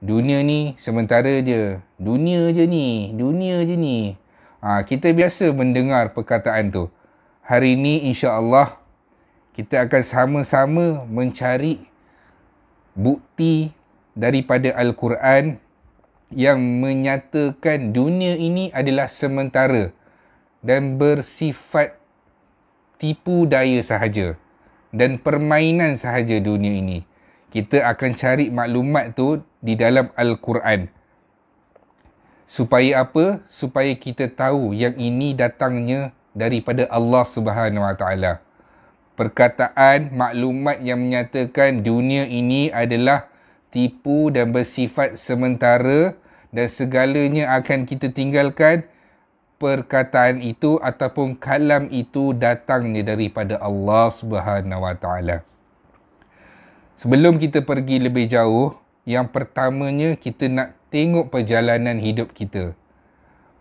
dunia ni sementara je. Dunia je ni. Dunia je ni. Ha, kita biasa mendengar perkataan tu. Hari ni insya Allah kita akan sama-sama mencari bukti daripada Al-Quran yang menyatakan dunia ini adalah sementara dan bersifat tipu daya sahaja dan permainan sahaja dunia ini. Kita akan cari maklumat tu di dalam Al-Quran. Supaya apa? Supaya kita tahu yang ini datangnya daripada Allah Subhanahu Wa Taala. Perkataan maklumat yang menyatakan dunia ini adalah tipu dan bersifat sementara dan segalanya akan kita tinggalkan perkataan itu ataupun kalam itu datangnya daripada Allah Subhanahu Wa Taala. Sebelum kita pergi lebih jauh, yang pertamanya kita nak tengok perjalanan hidup kita.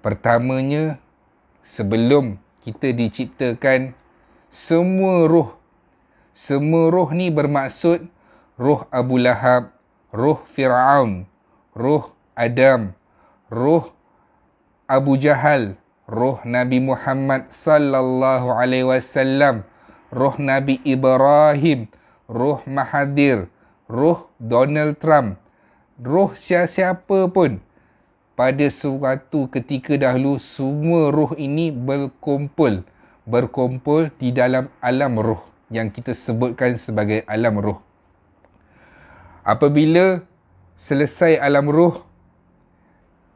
Pertamanya sebelum kita diciptakan semua roh. Semua roh ni bermaksud roh Abu Lahab, roh Fir'aun, roh Adam, roh Abu Jahal, roh Nabi Muhammad sallallahu alaihi wasallam, roh Nabi Ibrahim, roh Mahadir roh Donald Trump, roh siapa-siapa pun pada suatu ketika dahulu semua roh ini berkumpul berkumpul di dalam alam roh yang kita sebutkan sebagai alam roh. Apabila selesai alam roh,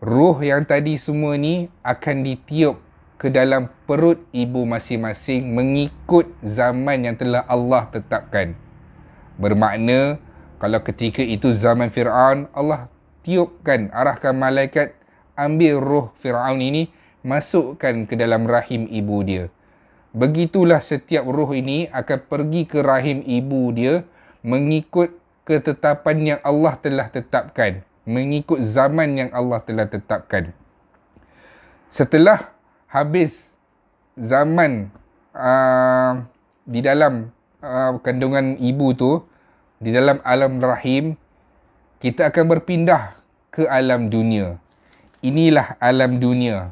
roh yang tadi semua ni akan ditiup ke dalam perut ibu masing-masing mengikut zaman yang telah Allah tetapkan. Bermakna, kalau ketika itu zaman Fir'aun, Allah tiupkan, arahkan malaikat ambil roh Fir'aun ini, masukkan ke dalam rahim ibu dia. Begitulah setiap roh ini akan pergi ke rahim ibu dia mengikut ketetapan yang Allah telah tetapkan. Mengikut zaman yang Allah telah tetapkan. Setelah habis zaman uh, di dalam uh, kandungan ibu tu, di dalam alam rahim kita akan berpindah ke alam dunia inilah alam dunia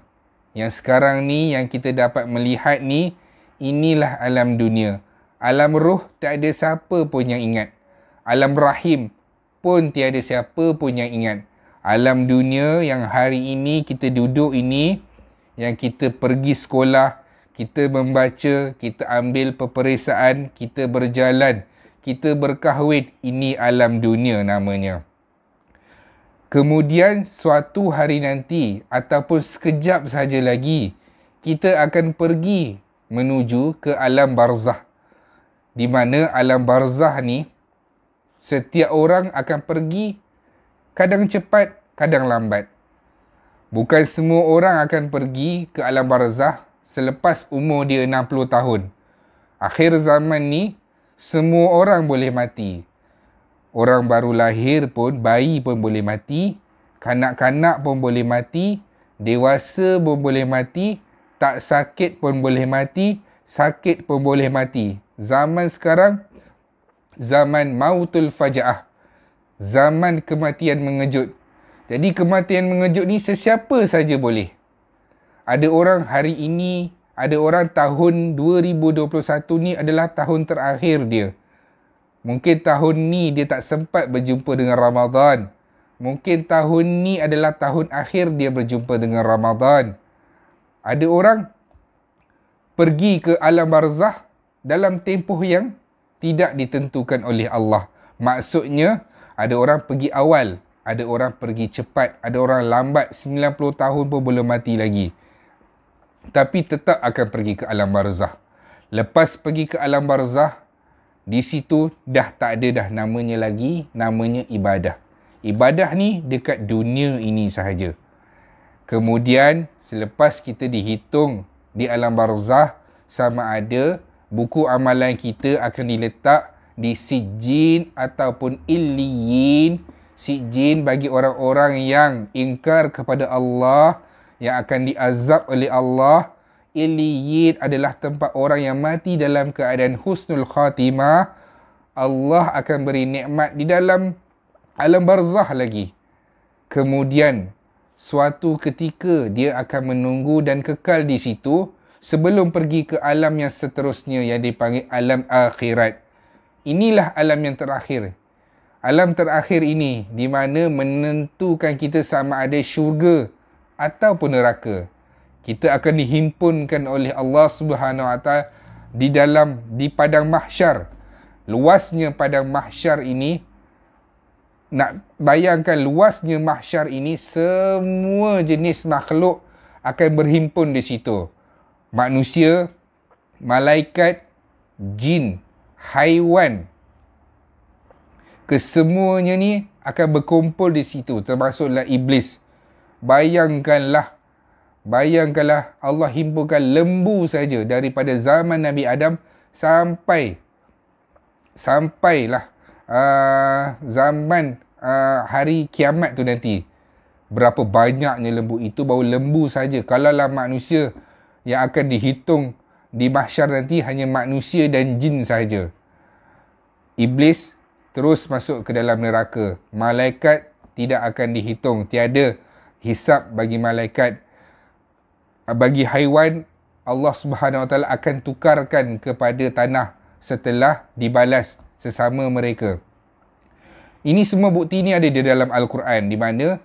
yang sekarang ni yang kita dapat melihat ni inilah alam dunia alam ruh tak ada siapa pun yang ingat alam rahim pun tiada siapa pun yang ingat alam dunia yang hari ini kita duduk ini yang kita pergi sekolah kita membaca kita ambil peperiksaan kita berjalan kita berkahwin ini alam dunia namanya kemudian suatu hari nanti ataupun sekejap saja lagi kita akan pergi menuju ke alam barzah di mana alam barzah ni setiap orang akan pergi kadang cepat kadang lambat bukan semua orang akan pergi ke alam barzah selepas umur dia 60 tahun akhir zaman ni semua orang boleh mati. Orang baru lahir pun, bayi pun boleh mati. Kanak-kanak pun boleh mati. Dewasa pun boleh mati. Tak sakit pun boleh mati. Sakit pun boleh mati. Zaman sekarang, zaman mautul faja'ah. Zaman kematian mengejut. Jadi kematian mengejut ni sesiapa saja boleh. Ada orang hari ini ada orang tahun 2021 ni adalah tahun terakhir dia. Mungkin tahun ni dia tak sempat berjumpa dengan Ramadan. Mungkin tahun ni adalah tahun akhir dia berjumpa dengan Ramadan. Ada orang pergi ke alam barzah dalam tempoh yang tidak ditentukan oleh Allah. Maksudnya ada orang pergi awal, ada orang pergi cepat, ada orang lambat 90 tahun pun belum mati lagi tapi tetap akan pergi ke alam barzah. Lepas pergi ke alam barzah, di situ dah tak ada dah namanya lagi, namanya ibadah. Ibadah ni dekat dunia ini sahaja. Kemudian selepas kita dihitung di alam barzah, sama ada buku amalan kita akan diletak di sijin ataupun illiyin. Sijin bagi orang-orang yang ingkar kepada Allah yang akan diazab oleh Allah Iliyid adalah tempat orang yang mati dalam keadaan husnul khatimah Allah akan beri nikmat di dalam alam barzah lagi kemudian suatu ketika dia akan menunggu dan kekal di situ sebelum pergi ke alam yang seterusnya yang dipanggil alam akhirat inilah alam yang terakhir alam terakhir ini di mana menentukan kita sama ada syurga ataupun neraka kita akan dihimpunkan oleh Allah Subhanahu Wa Taala di dalam di padang mahsyar luasnya padang mahsyar ini nak bayangkan luasnya mahsyar ini semua jenis makhluk akan berhimpun di situ manusia malaikat jin haiwan kesemuanya ni akan berkumpul di situ termasuklah iblis bayangkanlah bayangkanlah Allah himpukan lembu saja daripada zaman Nabi Adam sampai sampailah uh, zaman uh, hari kiamat tu nanti berapa banyaknya lembu itu baru lembu saja kalaulah manusia yang akan dihitung di mahsyar nanti hanya manusia dan jin saja iblis terus masuk ke dalam neraka malaikat tidak akan dihitung tiada Hisap bagi malaikat ah, bagi haiwan Allah Subhanahu Wa Taala akan tukarkan kepada tanah setelah dibalas sesama mereka. Ini semua bukti ini ada di dalam Al-Quran di mana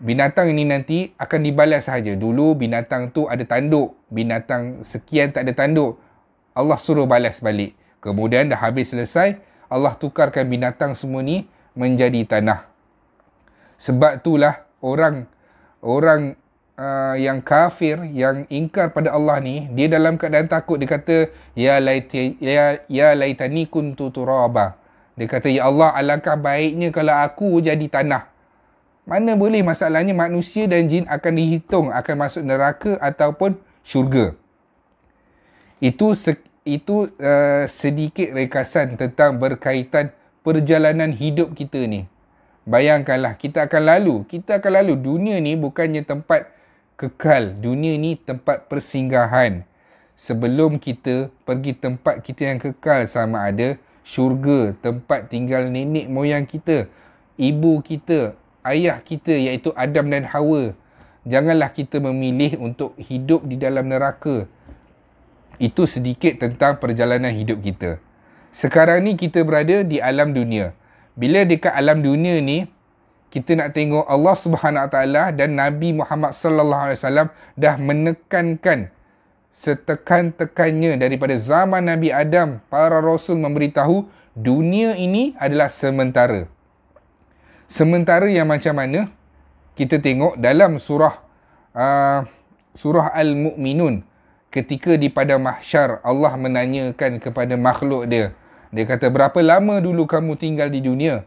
binatang ini nanti akan dibalas saja Dulu binatang tu ada tanduk, binatang sekian tak ada tanduk. Allah suruh balas balik. Kemudian dah habis selesai, Allah tukarkan binatang semua ni menjadi tanah. Sebab itulah orang orang uh, yang kafir yang ingkar pada Allah ni dia dalam keadaan takut dia kata ya laita ya, ya laitani kuntu turaba dia kata ya Allah alangkah baiknya kalau aku jadi tanah mana boleh masalahnya manusia dan jin akan dihitung akan masuk neraka ataupun syurga itu se- itu uh, sedikit rekasan tentang berkaitan perjalanan hidup kita ni Bayangkanlah kita akan lalu, kita akan lalu. Dunia ni bukannya tempat kekal, dunia ni tempat persinggahan. Sebelum kita pergi tempat kita yang kekal sama ada syurga, tempat tinggal nenek moyang kita, ibu kita, ayah kita iaitu Adam dan Hawa. Janganlah kita memilih untuk hidup di dalam neraka. Itu sedikit tentang perjalanan hidup kita. Sekarang ni kita berada di alam dunia bila dekat alam dunia ni kita nak tengok Allah Subhanahu Wa Taala dan Nabi Muhammad Sallallahu Alaihi Wasallam dah menekankan setekan-tekannya daripada zaman Nabi Adam para rasul memberitahu dunia ini adalah sementara. Sementara yang macam mana? Kita tengok dalam surah uh, surah al Mukminun ketika di padang mahsyar Allah menanyakan kepada makhluk dia dia kata berapa lama dulu kamu tinggal di dunia?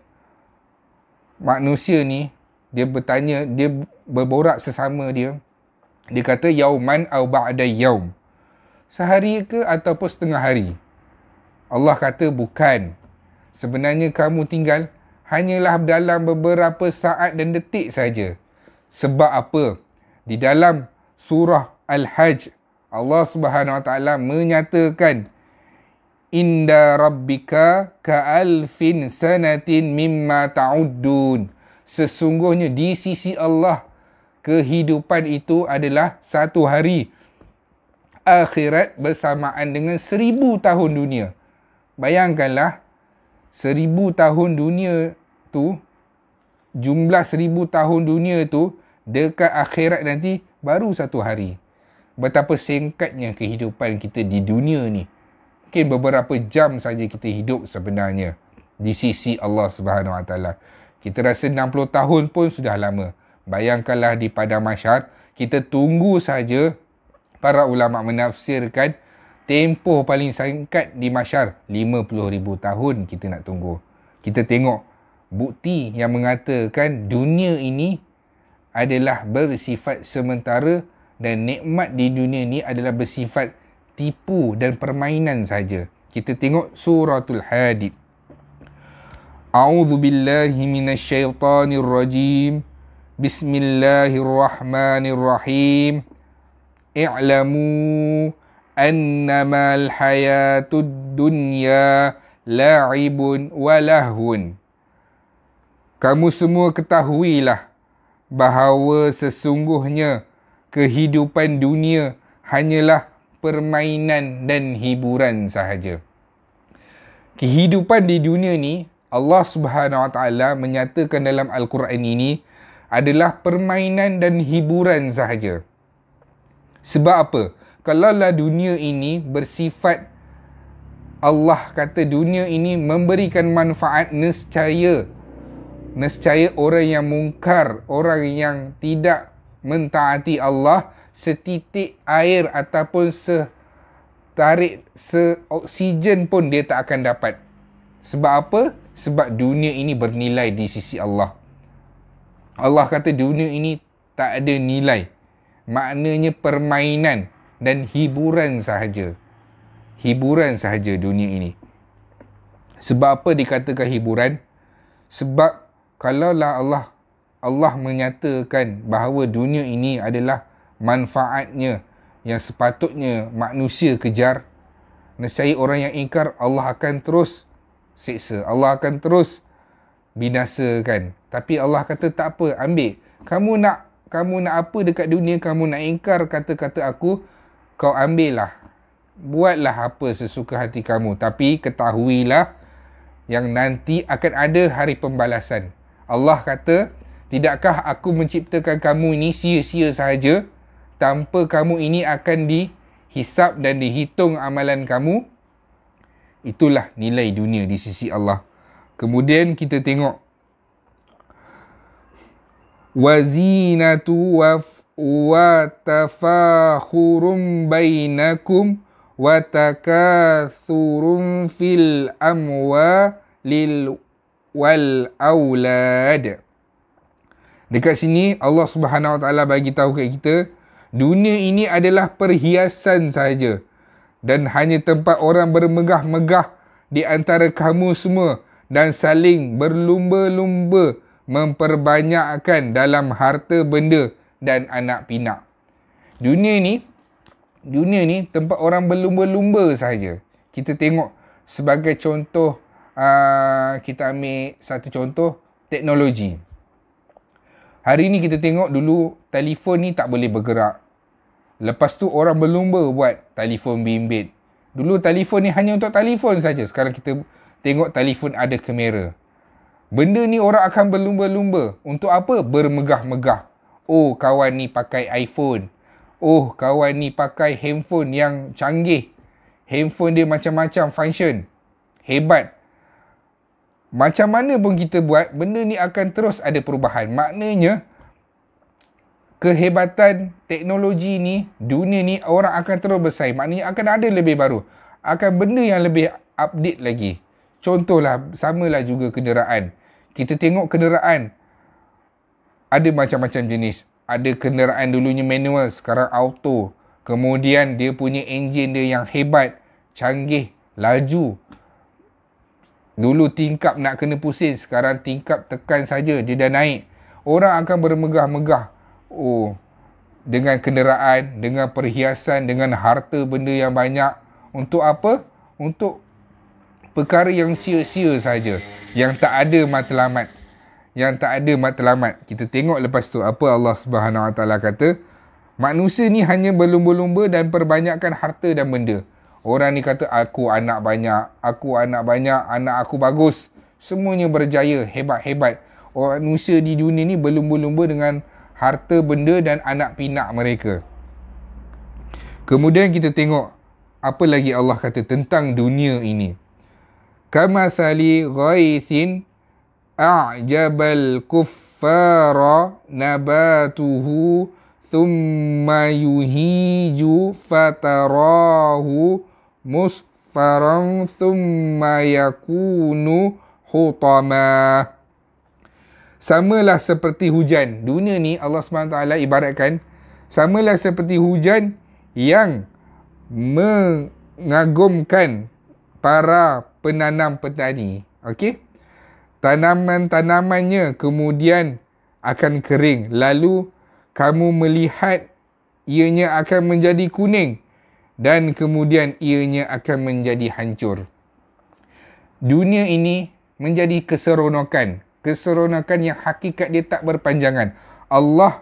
Manusia ni dia bertanya, dia berborak sesama dia. Dia kata yauman au ba'da yaum. Sehari ke ataupun setengah hari? Allah kata bukan. Sebenarnya kamu tinggal hanyalah dalam beberapa saat dan detik saja. Sebab apa? Di dalam surah Al-Hajj Allah Subhanahu Wa Taala menyatakan inda rabbika ka Alfin sanatin mimma taudun Sesungguhnya di sisi Allah kehidupan itu adalah satu hari akhirat bersamaan dengan seribu tahun dunia. Bayangkanlah seribu tahun dunia tu jumlah seribu tahun dunia tu dekat akhirat nanti baru satu hari. Betapa singkatnya kehidupan kita di dunia ni mungkin beberapa jam saja kita hidup sebenarnya di sisi Allah Subhanahu Wa Taala. Kita rasa 60 tahun pun sudah lama. Bayangkanlah di pada mahsyar, kita tunggu saja para ulama menafsirkan tempoh paling singkat di mahsyar 50,000 tahun kita nak tunggu. Kita tengok bukti yang mengatakan dunia ini adalah bersifat sementara dan nikmat di dunia ini adalah bersifat tipu dan permainan saja. Kita tengok suratul hadid. A'udzu billahi minasyaitonir rajim. Bismillahirrahmanirrahim. I'lamu annama alhayatud dunya la'ibun walahun. Kamu semua ketahuilah bahawa sesungguhnya kehidupan dunia hanyalah permainan dan hiburan sahaja. Kehidupan di dunia ni Allah Subhanahu Wa Taala menyatakan dalam Al-Quran ini adalah permainan dan hiburan sahaja. Sebab apa? Kalaulah dunia ini bersifat Allah kata dunia ini memberikan manfaat nescaya nescaya orang yang mungkar, orang yang tidak mentaati Allah, setitik air ataupun se tarik se oksigen pun dia tak akan dapat. Sebab apa? Sebab dunia ini bernilai di sisi Allah. Allah kata dunia ini tak ada nilai. Maknanya permainan dan hiburan sahaja. Hiburan sahaja dunia ini. Sebab apa dikatakan hiburan? Sebab kalaulah Allah Allah menyatakan bahawa dunia ini adalah manfaatnya yang sepatutnya manusia kejar nescaya orang yang ingkar Allah akan terus siksa Allah akan terus binasakan tapi Allah kata tak apa ambil kamu nak kamu nak apa dekat dunia kamu nak ingkar kata-kata aku kau ambillah buatlah apa sesuka hati kamu tapi ketahuilah yang nanti akan ada hari pembalasan Allah kata tidakkah aku menciptakan kamu ini sia-sia sahaja tanpa kamu ini akan dihisap dan dihitung amalan kamu itulah nilai dunia di sisi Allah kemudian kita tengok wazinatu wa watafakhurum bainakum wa takathurum fil amwa lil wal aulad dekat sini Allah Subhanahu wa taala bagi tahu kat kita Dunia ini adalah perhiasan saja dan hanya tempat orang bermegah-megah di antara kamu semua dan saling berlumba-lumba memperbanyakkan dalam harta benda dan anak pinak. Dunia ini dunia ini tempat orang berlumba-lumba saja. Kita tengok sebagai contoh ah, kita ambil satu contoh teknologi. Hari ini kita tengok dulu telefon ni tak boleh bergerak. Lepas tu orang berlumba buat telefon bimbit. Dulu telefon ni hanya untuk telefon saja. Sekarang kita tengok telefon ada kamera. Benda ni orang akan berlumba-lumba. Untuk apa? Bermegah-megah. Oh, kawan ni pakai iPhone. Oh, kawan ni pakai handphone yang canggih. Handphone dia macam-macam function. Hebat. Macam mana pun kita buat, benda ni akan terus ada perubahan. Maknanya, kehebatan teknologi ni, dunia ni orang akan terus bersaing. Maknanya akan ada lebih baru. Akan benda yang lebih update lagi. Contohlah, samalah juga kenderaan. Kita tengok kenderaan. Ada macam-macam jenis. Ada kenderaan dulunya manual, sekarang auto. Kemudian dia punya enjin dia yang hebat, canggih, laju. Dulu tingkap nak kena pusing, sekarang tingkap tekan saja dia dah naik. Orang akan bermegah-megah oh dengan kenderaan, dengan perhiasan, dengan harta benda yang banyak untuk apa? Untuk perkara yang sia-sia saja, yang tak ada matlamat. Yang tak ada matlamat. Kita tengok lepas tu apa Allah Subhanahu Wa Taala kata, manusia ni hanya berlumba-lumba dan perbanyakkan harta dan benda. Orang ni kata aku anak banyak, aku anak banyak, anak aku bagus, semuanya berjaya, hebat-hebat. Orang manusia di dunia ni berlumba-lumba dengan harta benda dan anak pinak mereka. Kemudian kita tengok apa lagi Allah kata tentang dunia ini. Kama sali ghaisin a'jabal kuffara nabatuhu thumma yuhiju fatarahu musfaran thumma yakunu hutamah samalah seperti hujan. Dunia ni Allah SWT ibaratkan samalah seperti hujan yang mengagumkan para penanam petani. Okey? Tanaman-tanamannya kemudian akan kering. Lalu kamu melihat ianya akan menjadi kuning dan kemudian ianya akan menjadi hancur. Dunia ini menjadi keseronokan Keseronakan yang hakikat dia tak berpanjangan. Allah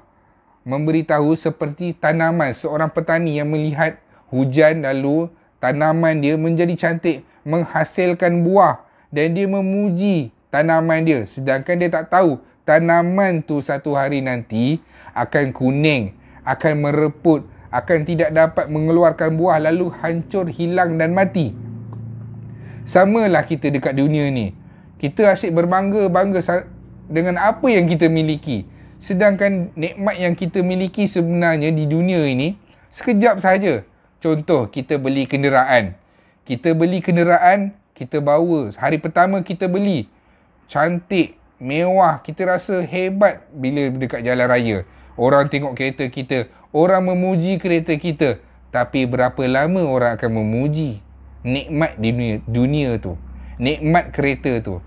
memberitahu seperti tanaman seorang petani yang melihat hujan lalu tanaman dia menjadi cantik menghasilkan buah dan dia memuji tanaman dia sedangkan dia tak tahu tanaman tu satu hari nanti akan kuning akan mereput akan tidak dapat mengeluarkan buah lalu hancur hilang dan mati samalah kita dekat dunia ni kita asyik berbangga-bangga dengan apa yang kita miliki. Sedangkan nikmat yang kita miliki sebenarnya di dunia ini sekejap saja. Contoh kita beli kenderaan. Kita beli kenderaan, kita bawa. Hari pertama kita beli. Cantik, mewah, kita rasa hebat bila dekat jalan raya. Orang tengok kereta kita, orang memuji kereta kita. Tapi berapa lama orang akan memuji nikmat dunia, dunia tu? Nikmat kereta tu.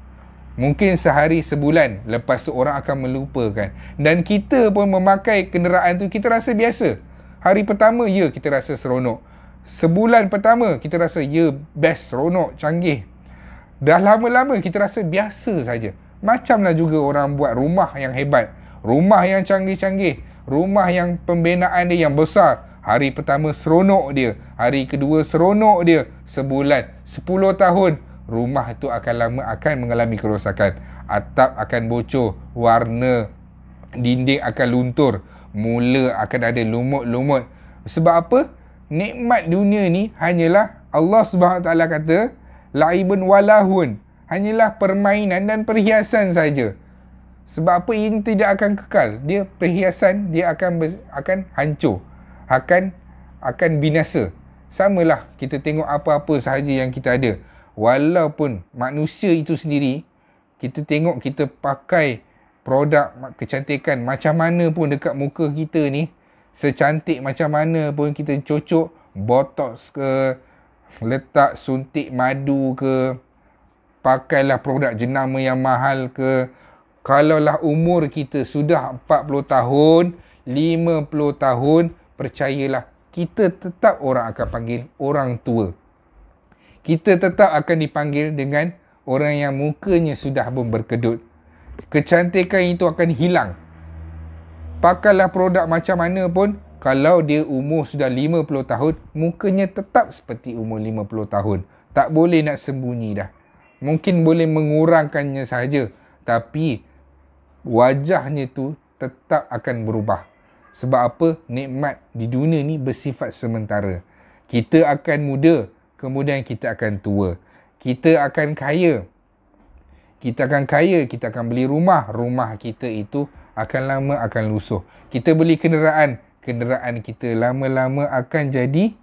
Mungkin sehari sebulan lepas tu orang akan melupakan dan kita pun memakai kenderaan tu kita rasa biasa. Hari pertama ya kita rasa seronok. Sebulan pertama kita rasa ya best seronok canggih. Dah lama-lama kita rasa biasa saja. Macamlah juga orang buat rumah yang hebat, rumah yang canggih-canggih, rumah yang pembinaan dia yang besar. Hari pertama seronok dia, hari kedua seronok dia, sebulan, sepuluh tahun rumah itu akan lama akan mengalami kerosakan. Atap akan bocor, warna dinding akan luntur, mula akan ada lumut-lumut. Sebab apa? Nikmat dunia ni hanyalah Allah Subhanahu taala kata laibun walahun, hanyalah permainan dan perhiasan saja. Sebab apa ini tidak akan kekal? Dia perhiasan, dia akan ber, akan hancur. Akan akan binasa. Samalah kita tengok apa-apa sahaja yang kita ada walaupun manusia itu sendiri kita tengok kita pakai produk kecantikan macam mana pun dekat muka kita ni secantik macam mana pun kita cocok botox ke letak suntik madu ke pakailah produk jenama yang mahal ke kalaulah umur kita sudah 40 tahun 50 tahun percayalah kita tetap orang akan panggil orang tua kita tetap akan dipanggil dengan orang yang mukanya sudah pun berkedut. Kecantikan itu akan hilang. Pakailah produk macam mana pun, kalau dia umur sudah 50 tahun, mukanya tetap seperti umur 50 tahun. Tak boleh nak sembunyi dah. Mungkin boleh mengurangkannya saja, Tapi, wajahnya tu tetap akan berubah. Sebab apa? Nikmat di dunia ni bersifat sementara. Kita akan muda, kemudian kita akan tua. Kita akan kaya. Kita akan kaya, kita akan beli rumah. Rumah kita itu akan lama akan lusuh. Kita beli kenderaan, kenderaan kita lama-lama akan jadi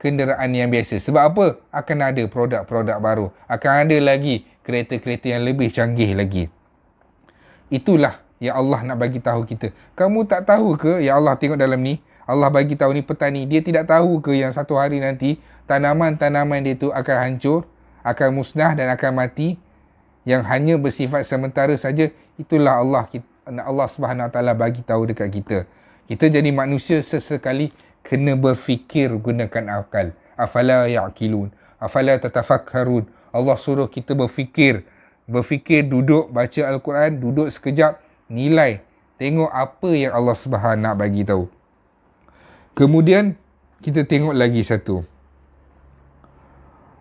kenderaan yang biasa. Sebab apa? Akan ada produk-produk baru. Akan ada lagi kereta-kereta yang lebih canggih lagi. Itulah yang Allah nak bagi tahu kita. Kamu tak tahu ke ya Allah tengok dalam ni? Allah bagi tahu ni petani dia tidak tahu ke yang satu hari nanti tanaman-tanaman dia tu akan hancur, akan musnah dan akan mati yang hanya bersifat sementara saja itulah Allah Allah Subhanahu taala bagi tahu dekat kita. Kita jadi manusia sesekali kena berfikir gunakan akal. Afala yaqilun? Afala tatafakkarun? Allah suruh kita berfikir, berfikir duduk baca al-Quran, duduk sekejap, nilai, tengok apa yang Allah Subhanahu nak bagi tahu. Kemudian kita tengok lagi satu.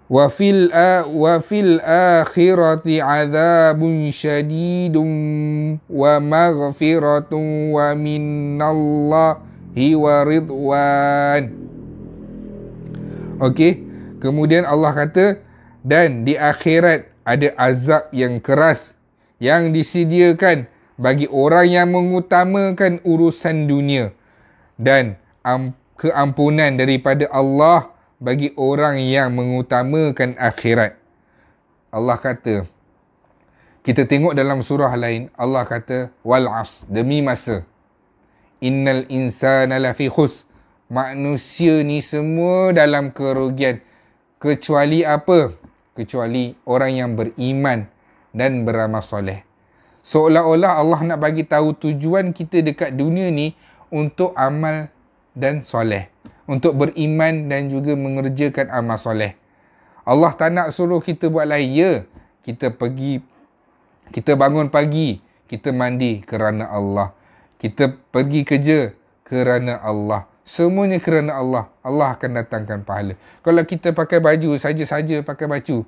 Wa fil a wa fil akhirati adzabun syadidun wa maghfiratun wa minallahi wa ridwan. Okey, kemudian Allah kata dan di akhirat ada azab yang keras yang disediakan bagi orang yang mengutamakan urusan dunia dan keampunan daripada Allah bagi orang yang mengutamakan akhirat. Allah kata, kita tengok dalam surah lain, Allah kata, wal as, demi masa. Innal insana lafi khus. Manusia ni semua dalam kerugian. Kecuali apa? Kecuali orang yang beriman dan beramal soleh. Seolah-olah Allah nak bagi tahu tujuan kita dekat dunia ni untuk amal dan soleh. Untuk beriman dan juga mengerjakan amal soleh. Allah tak nak suruh kita buat lain. Ya, kita pergi, kita bangun pagi, kita mandi kerana Allah. Kita pergi kerja kerana Allah. Semuanya kerana Allah. Allah akan datangkan pahala. Kalau kita pakai baju, saja-saja pakai baju,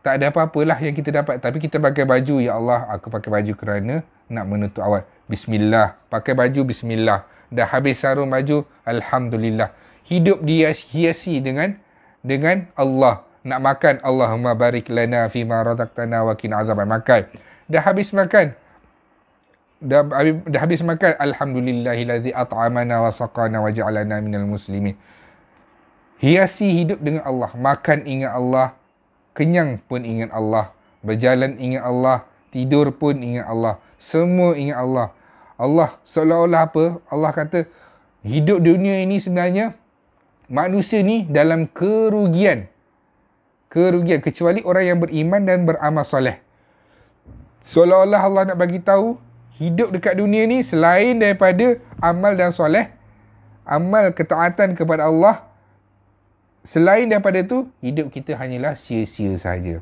tak ada apa-apalah yang kita dapat. Tapi kita pakai baju, Ya Allah, aku pakai baju kerana nak menutup awal. Bismillah. Pakai baju, Bismillah. Bismillah dah habis sarung baju alhamdulillah hidup dia hiasi dengan dengan Allah nak makan Allahumma barik lana fi ma razaqtana wa qina azaban makan dah habis makan dah habis, dah habis makan alhamdulillahillazi at'amana wa saqana wa ja'alana minal muslimin hiasi hidup dengan Allah makan ingat Allah kenyang pun ingat Allah berjalan ingat Allah tidur pun ingat Allah semua ingat Allah Allah seolah-olah apa? Allah kata hidup dunia ini sebenarnya manusia ni dalam kerugian. Kerugian kecuali orang yang beriman dan beramal soleh. Seolah-olah Allah nak bagi tahu hidup dekat dunia ni selain daripada amal dan soleh, amal ketaatan kepada Allah selain daripada tu hidup kita hanyalah sia-sia saja.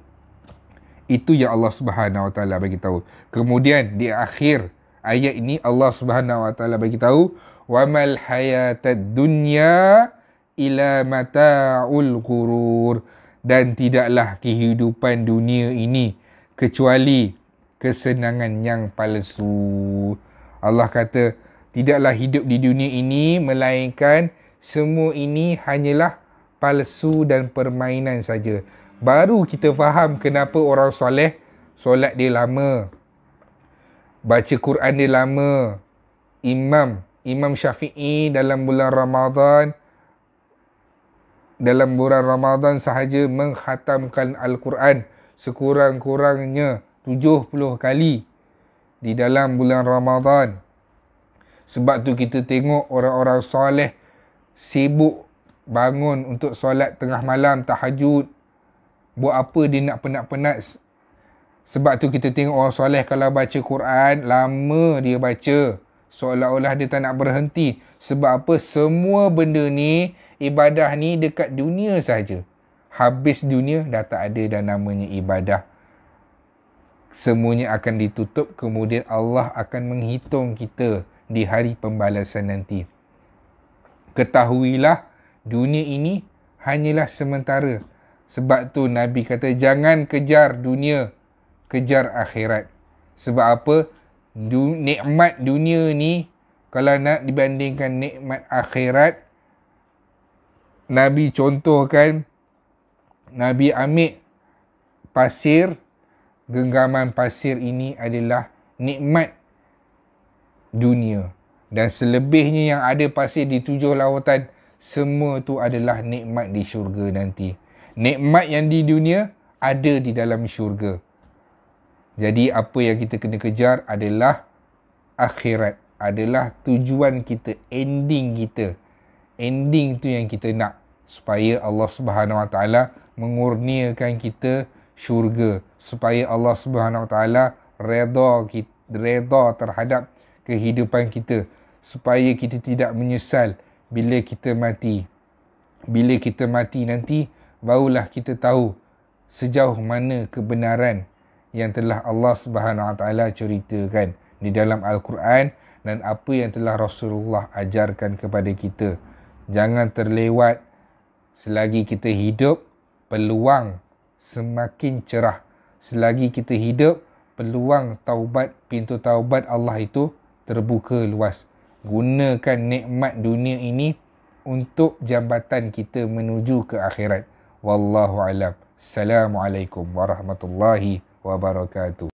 Itu yang Allah Subhanahu Wa Taala bagi tahu. Kemudian di akhir ayat ini Allah Subhanahu Wa Taala bagi tahu wamal hayatad dunya ila mataul ghurur dan tidaklah kehidupan dunia ini kecuali kesenangan yang palsu. Allah kata tidaklah hidup di dunia ini melainkan semua ini hanyalah palsu dan permainan saja. Baru kita faham kenapa orang soleh solat dia lama baca Quran dia lama. Imam, Imam Syafi'i dalam bulan Ramadhan, dalam bulan Ramadhan sahaja mengkhatamkan Al-Quran sekurang-kurangnya 70 kali di dalam bulan Ramadhan. Sebab tu kita tengok orang-orang soleh sibuk bangun untuk solat tengah malam tahajud. Buat apa dia nak penat-penat sebab tu kita tengok orang soleh kalau baca Quran, lama dia baca. Seolah-olah dia tak nak berhenti. Sebab apa? Semua benda ni, ibadah ni dekat dunia saja. Habis dunia, dah tak ada dan namanya ibadah. Semuanya akan ditutup, kemudian Allah akan menghitung kita di hari pembalasan nanti. Ketahuilah, dunia ini hanyalah sementara. Sebab tu Nabi kata, jangan kejar dunia kejar akhirat. Sebab apa? Du, nikmat dunia ni kalau nak dibandingkan nikmat akhirat Nabi contohkan Nabi ambil pasir genggaman pasir ini adalah nikmat dunia dan selebihnya yang ada pasir di tujuh lautan semua tu adalah nikmat di syurga nanti nikmat yang di dunia ada di dalam syurga jadi apa yang kita kena kejar adalah akhirat. Adalah tujuan kita, ending kita. Ending tu yang kita nak supaya Allah Subhanahu Wa Taala mengurniakan kita syurga supaya Allah Subhanahu Wa Taala redha redha terhadap kehidupan kita supaya kita tidak menyesal bila kita mati. Bila kita mati nanti barulah kita tahu sejauh mana kebenaran yang telah Allah Subhanahu Wa Taala ceritakan di dalam Al-Quran dan apa yang telah Rasulullah ajarkan kepada kita. Jangan terlewat selagi kita hidup peluang semakin cerah. Selagi kita hidup peluang taubat pintu taubat Allah itu terbuka luas. Gunakan nikmat dunia ini untuk jambatan kita menuju ke akhirat. Wallahu alam. Assalamualaikum warahmatullahi wabarakatuh.